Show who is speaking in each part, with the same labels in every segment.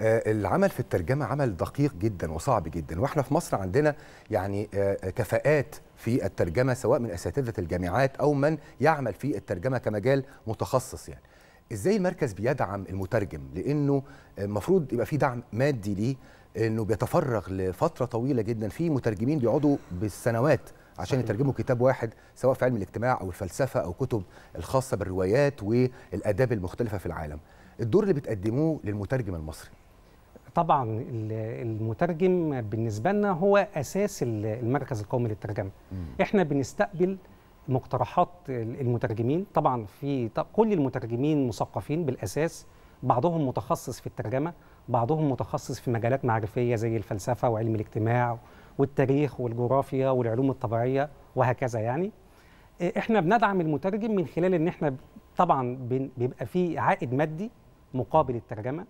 Speaker 1: آه، العمل في الترجمه عمل دقيق جدا وصعب جدا واحنا في مصر عندنا يعني آه، آه، كفاءات في الترجمه سواء من اساتذه الجامعات او من يعمل في الترجمه كمجال متخصص يعني ازاي المركز بيدعم المترجم لانه المفروض يبقى في دعم مادي ليه انه بيتفرغ لفتره طويله جدا في مترجمين بيقعدوا بالسنوات عشان يترجموا كتاب واحد سواء في علم الاجتماع او الفلسفه او كتب الخاصه بالروايات والاداب المختلفه في العالم الدور اللي بتقدموه للمترجم المصري طبعا المترجم بالنسبه لنا هو اساس المركز القومي للترجمه احنا بنستقبل مقترحات المترجمين طبعا في كل المترجمين مثقفين بالاساس بعضهم متخصص في الترجمه بعضهم متخصص في مجالات معرفيه زي الفلسفه وعلم الاجتماع والتاريخ والجغرافيا والعلوم الطبيعيه وهكذا يعني احنا بندعم المترجم من خلال ان احنا طبعا بيبقى في عائد مادي مقابل الترجمه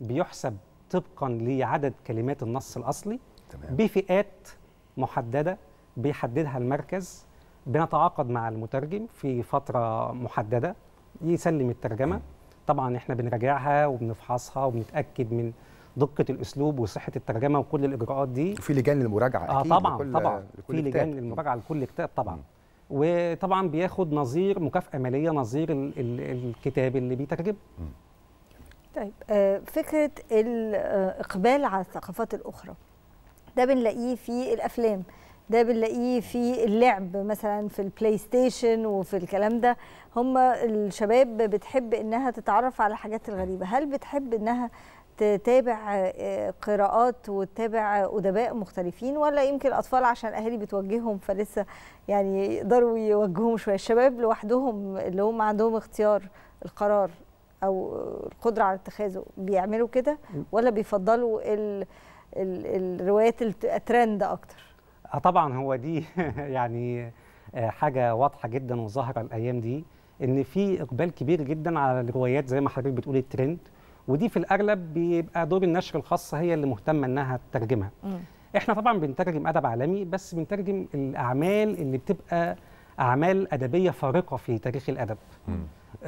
Speaker 1: بيحسب طبقا لعدد كلمات النص الاصلي تمام. بفئات محدده بيحددها المركز بنتعاقد مع المترجم في فتره محدده يسلم الترجمه طبعا احنا بنراجعها وبنفحصها وبنتاكد من دقه الاسلوب وصحه الترجمه وكل الاجراءات دي وفي لجان للمراجعه آه، اكيد اه طبعا لكل طبعا لكل في لجان للمراجعه لكل كتاب طبعا م. وطبعا بياخد نظير مكافاه ماليه نظير ال ال الكتاب اللي بيترجمه
Speaker 2: طيب آه، فكره الاقبال على الثقافات الاخرى ده بنلاقيه في الافلام ده بنلاقيه في اللعب مثلا في البلاي ستيشن وفي الكلام ده هم الشباب بتحب انها تتعرف على الحاجات الغريبه هل بتحب انها تتابع آه، قراءات وتتابع ادباء مختلفين ولا يمكن الاطفال عشان اهالي بتوجههم فلسه يعني يقدروا يوجهوهم شويه الشباب لوحدهم اللي هم عندهم اختيار القرار او القدره على اتخاذه بيعملوا كده ولا بيفضلوا ال ال الروايات الترند اكتر آه،
Speaker 1: طبعا هو دي يعني آه، حاجه واضحه جدا وظاهره الايام دي ان في اقبال كبير جدا على الروايات زي ما حضرتك بتقول الترند ودي في الاغلب بيبقى دور النشر الخاصه هي اللي مهتمه انها تترجمها احنا طبعا بنترجم ادب عالمي بس بنترجم الاعمال اللي بتبقى اعمال ادبيه فارقه في تاريخ الادب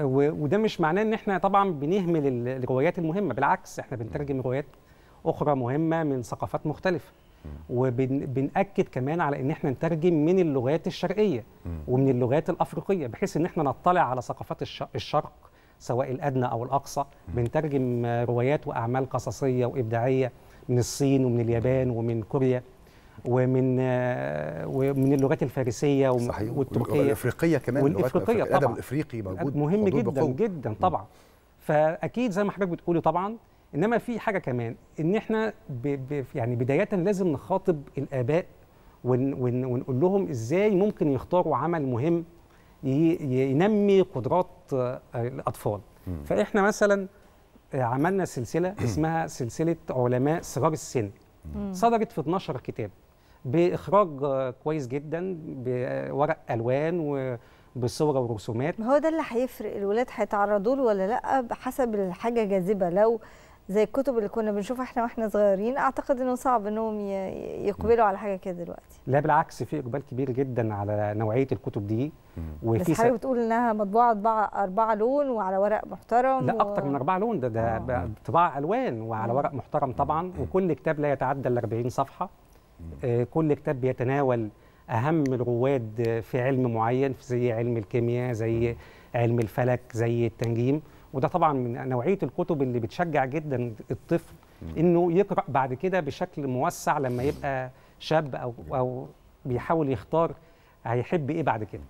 Speaker 1: وده مش معناه ان احنا طبعا بنهمل الروايات المهمه بالعكس احنا بنترجم روايات اخرى مهمه من ثقافات مختلفه وبنأكد كمان على ان احنا نترجم من اللغات الشرقيه ومن اللغات الافريقيه بحيث ان احنا نطلع على ثقافات الشرق سواء الادنى او الاقصى بنترجم روايات واعمال قصصيه وابداعيه من الصين ومن اليابان ومن كوريا ومن آه، ومن اللغات الفارسيه والتركيه الافريقيه كمان والافريقيه طبعا الادب الافريقي موجود مهم جدا بقوة. جدا طبعا فاكيد زي ما حضرتك بتقولي طبعا انما في حاجه كمان ان احنا ب ب يعني بدايه لازم نخاطب الاباء ون ون ونقول لهم ازاي ممكن يختاروا عمل مهم ينمي قدرات آه، الاطفال م. فاحنا مثلا آه، عملنا سلسله اسمها سلسله علماء صغار السن صدرت في 12 كتاب باخراج كويس جدا بورق الوان و بصور ورسومات
Speaker 2: هو ده اللي هيفرق الولاد هيتعرضوا له ولا لا بحسب الحاجه جاذبه لو زي الكتب اللي كنا بنشوفها احنا واحنا صغيرين اعتقد انه صعب انهم يقبلوا على حاجه كده دلوقتي
Speaker 1: لا بالعكس في اقبال كبير جدا على نوعيه الكتب دي وفي بس حضرتك
Speaker 2: بتقول انها مطبوعه اربعه لون وعلى ورق محترم لا و... اكتر من
Speaker 1: اربعه لون ده ده آه. طباعه الوان وعلى ورق محترم طبعا وكل كتاب لا يتعدى ال 40 صفحه آه، كل كتاب بيتناول اهم الرواد في علم معين زي علم الكيمياء زي علم الفلك زي التنجيم وده طبعا من نوعيه الكتب اللي بتشجع جدا الطفل انه يقرا بعد كده بشكل موسع لما يبقى شاب او او بيحاول يختار هيحب ايه بعد كده